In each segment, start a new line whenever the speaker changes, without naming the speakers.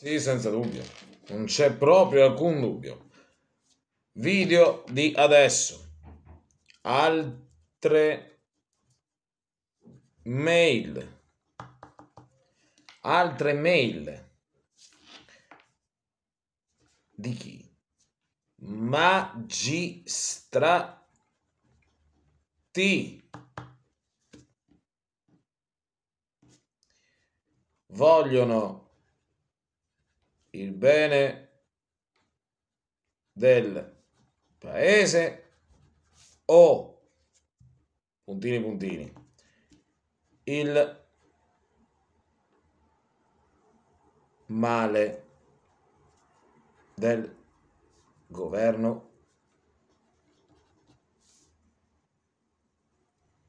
Sì, senza dubbio. Non c'è proprio alcun dubbio. Video di adesso. Altre mail. Altre mail. Di chi? Magistrati. Vogliono il bene del paese o puntini puntini il male del governo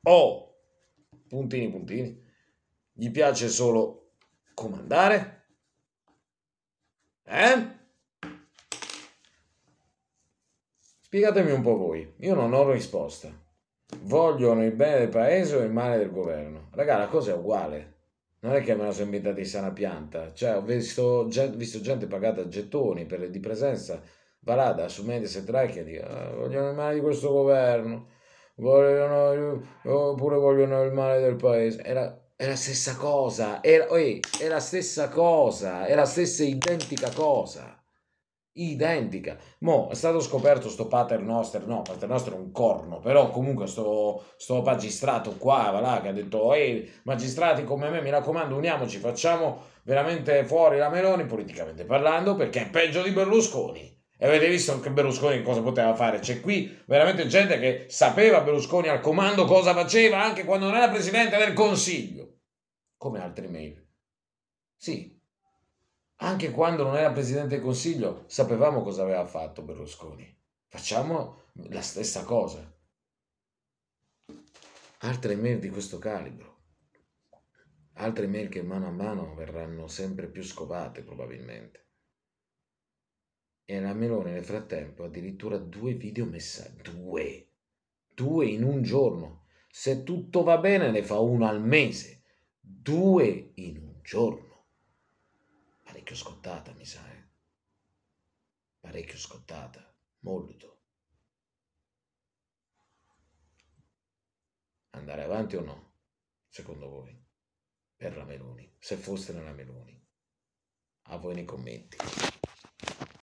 o puntini puntini gli piace solo comandare eh? Spiegatemi un po' voi, io non ho risposta. Vogliono il bene del paese o il male del governo? Raga, la cosa è uguale. Non è che me la sono inventata di sana pianta. Cioè, ho visto, gente, visto gente pagata gettoni per le di presenza varata su Mediaset Rai che dica ah, vogliono il male di questo governo, vogliono, oppure vogliono il male del paese. Era è la stessa cosa, è, è, è la stessa cosa, è la stessa identica cosa. Identica. Mo' è stato scoperto sto pater noster, no, pater noster è un corno, però comunque sto, sto magistrato qua, va là, che ha detto, ehi, magistrati come me, mi raccomando, uniamoci, facciamo veramente fuori la Meloni, politicamente parlando, perché è peggio di Berlusconi. E avete visto che Berlusconi cosa poteva fare? C'è qui veramente gente che sapeva Berlusconi al comando cosa faceva anche quando non era presidente del Consiglio come altre mail. Sì, anche quando non era Presidente del Consiglio sapevamo cosa aveva fatto Berlusconi. Facciamo la stessa cosa. Altre mail di questo calibro, altre mail che mano a mano verranno sempre più scovate probabilmente. E la Melone nel frattempo addirittura due video messaggi, due, due in un giorno. Se tutto va bene ne fa uno al mese Due in un giorno. Parecchio scottata, mi sa, eh? Parecchio scottata, molto. Andare avanti o no, secondo voi, per la Meloni, se foste nella Meloni? A voi nei commenti.